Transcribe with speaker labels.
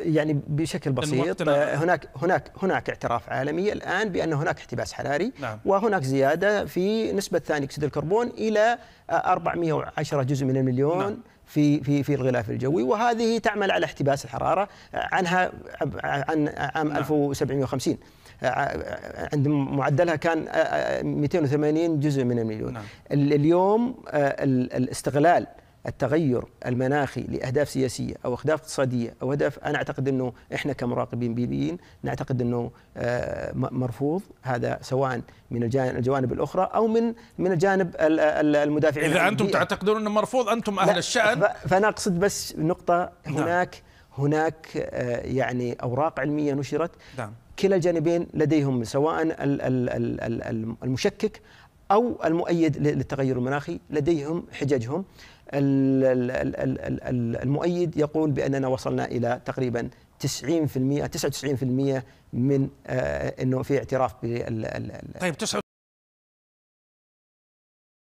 Speaker 1: يعني بشكل بسيط آه، هناك هناك هناك اعتراف عالمي الان بان هناك احتباس حراري نعم. وهناك زياده في نسبه ثاني اكسيد الكربون الى 410 آه، جزء من المليون نعم. في في في الغلاف الجوي وهذه تعمل على احتباس الحراره عنها عن عام نعم. 1750 آه، عند معدلها كان 280 جزء من المليون نعم. اليوم الاستغلال التغير المناخي لاهداف سياسيه او اهداف اقتصاديه او هدف انا اعتقد انه احنا كمراقبين بيئيين نعتقد انه آه، مرفوض هذا سواء من الجوانب الاخرى او من من الجانب المدافعين اذا انتم
Speaker 2: تعتقدون انه مرفوض انتم اهل الشان
Speaker 1: فانا اقصد بس نقطه نعم. هناك هناك آه، يعني اوراق علميه نشرت نعم. كلا الجانبين لديهم سواء المشكك أو المؤيد للتغير المناخي لديهم حججهم المؤيد يقول بأننا وصلنا إلى تقريبا 90% 99% من آه، انه في اعتراف بال
Speaker 2: طيب